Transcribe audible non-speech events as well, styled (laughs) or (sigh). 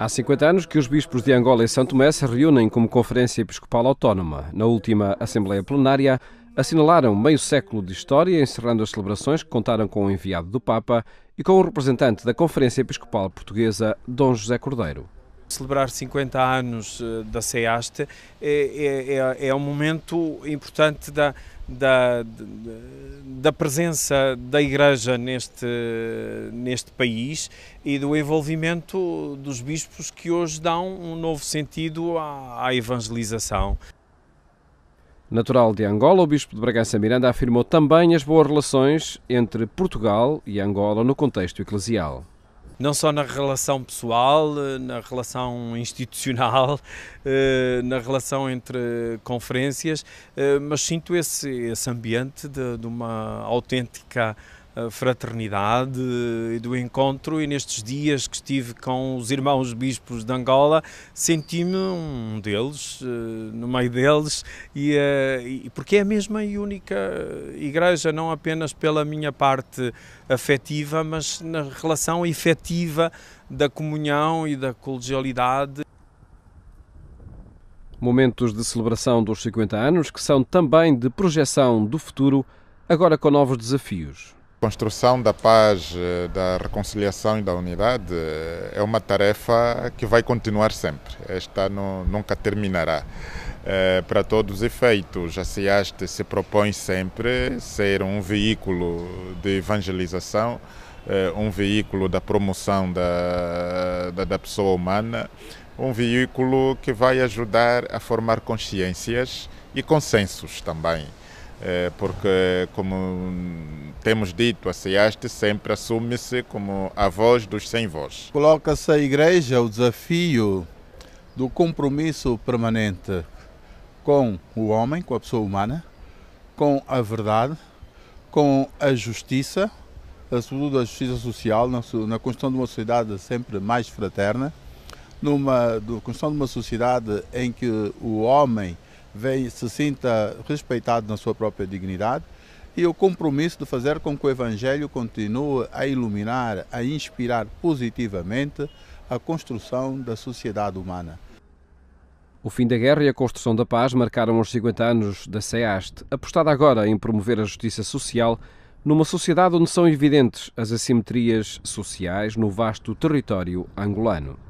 Há 50 anos que os bispos de Angola e São Tomé se reúnem como Conferência Episcopal Autónoma. Na última Assembleia Plenária, assinalaram meio século de história, encerrando as celebrações que contaram com o enviado do Papa e com o representante da Conferência Episcopal Portuguesa, Dom José Cordeiro celebrar 50 anos eh, da SEAST é, é, é, é, um momento importante da, da, da presença da Igreja neste, neste país e do envolvimento dos bispos que hoje dão um novo sentido à, à evangelização. Natural de Angola, o Bispo de Bragança Miranda afirmou também as boas relações entre Portugal e Angola no contexto eclesial não só na relação pessoal, eh, na relação institucional, (laughs) eh, na relação entre conferências, eh, mas sinto esse, esse ambiente de, de uma autêntica fraternidade e do encontro e nestes dias que estive com os irmãos bispos de Angola senti-me um deles, eh, no meio deles e, eh, e porque é a mesma e única igreja, não apenas pela minha parte afetiva, mas na relação efetiva da comunhão e da colegialidade. Momentos de celebração dos 50 anos que são também de projeção do futuro, agora com novos desafios construção da paz, eh, da reconciliação e da unidade eh, é uma tarefa que vai continuar sempre. Esta não, nunca terminará. É, para todos os efeitos, a CIASTE se propõe sempre ser um veículo de evangelização, é, um veículo da promoção da, da, da pessoa humana, um veículo que vai ajudar a formar consciências e consensos também. Eh, porque, como temos dito, a SEASTE sempre assume-se como a voz dos sem voz. Coloca-se à Igreja o desafio do compromisso permanente com o homem, com a pessoa humana, com a verdade, com a justiça, sobretudo a justiça social, na construção de uma sociedade sempre mais fraterna, numa construção de uma sociedade em que o homem vem, se sinta respeitado na sua própria dignidade e o compromisso de fazer com que o Evangelho continue a iluminar, a inspirar positivamente a construção da sociedade humana. O fim da guerra e a construção da paz marcaram os 50 anos da SEAST, apostada agora em promover a justiça social numa sociedade onde são evidentes as assimetrias sociais no vasto território angolano.